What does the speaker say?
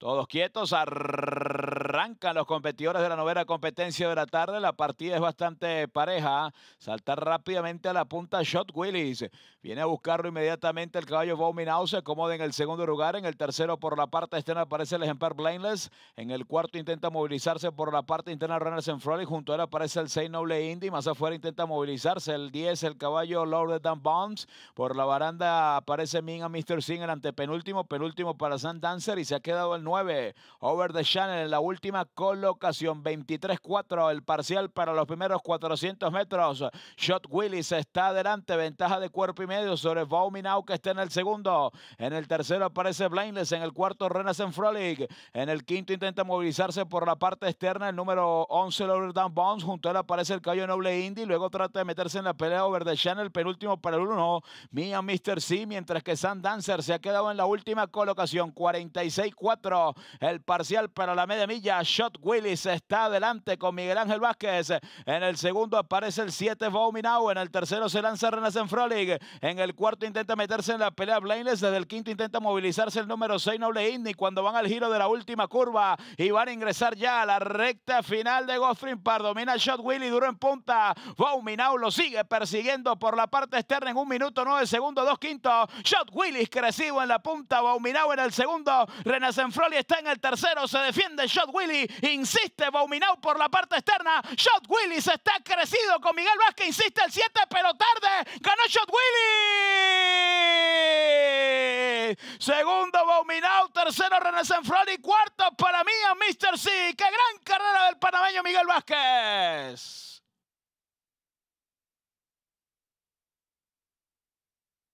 Todos quietos. Arrancan los competidores de la novena competencia de la tarde. La partida es bastante pareja. Saltar rápidamente a la punta Shot Willis. Viene a buscarlo inmediatamente el caballo House Se acomoda en el segundo lugar. En el tercero por la parte externa aparece el ejemplar Blameless. En el cuarto intenta movilizarse por la parte interna Runners en Junto a él aparece el 6 Noble Indy. Más afuera intenta movilizarse el 10, el caballo Lord Dan Bombs. Por la baranda aparece a Mr. Singh, el antepenúltimo. Penúltimo para Sand Dancer y se ha quedado el 9. Over the Channel en la última última colocación. 23-4 el parcial para los primeros 400 metros. Shot Willis está adelante, ventaja de cuerpo y medio sobre Bauminau que está en el segundo. En el tercero aparece Blindless, en el cuarto Renacen Frolic. En el quinto intenta movilizarse por la parte externa el número 11 Down Bones Junto a él aparece el Cayo Noble Indy. Luego trata de meterse en la pelea Over the Channel, penúltimo para el uno, Mia Mister C, mientras que Sam Dancer se ha quedado en la última colocación. 46-4 el parcial para la media milla. Shot Willis está adelante con Miguel Ángel Vázquez. En el segundo aparece el 7 Bauminau. En el tercero se lanza Renacen Frolic En el cuarto intenta meterse en la pelea Blainless. Desde el quinto intenta movilizarse el número 6 Noble Indy. Cuando van al giro de la última curva y van a ingresar ya a la recta final de Goffrin Par. Domina Shot Willis, duro en punta. Bauminao lo sigue persiguiendo por la parte externa en un minuto, 9 segundos, Dos quintos. Shot Willis crecido en la punta. Bauminau en el segundo. Renacen Frolic está en el tercero. Se defiende Shot Willis. Willy insiste, Bauminau por la parte externa. Shot Willy se está crecido con Miguel Vázquez, insiste el 7, pero tarde. Ganó Shot Willy. Segundo Bauminau, tercero René Sanfrón y cuarto para mí a Mr. C. ¡Qué gran carrera del panameño Miguel Vázquez!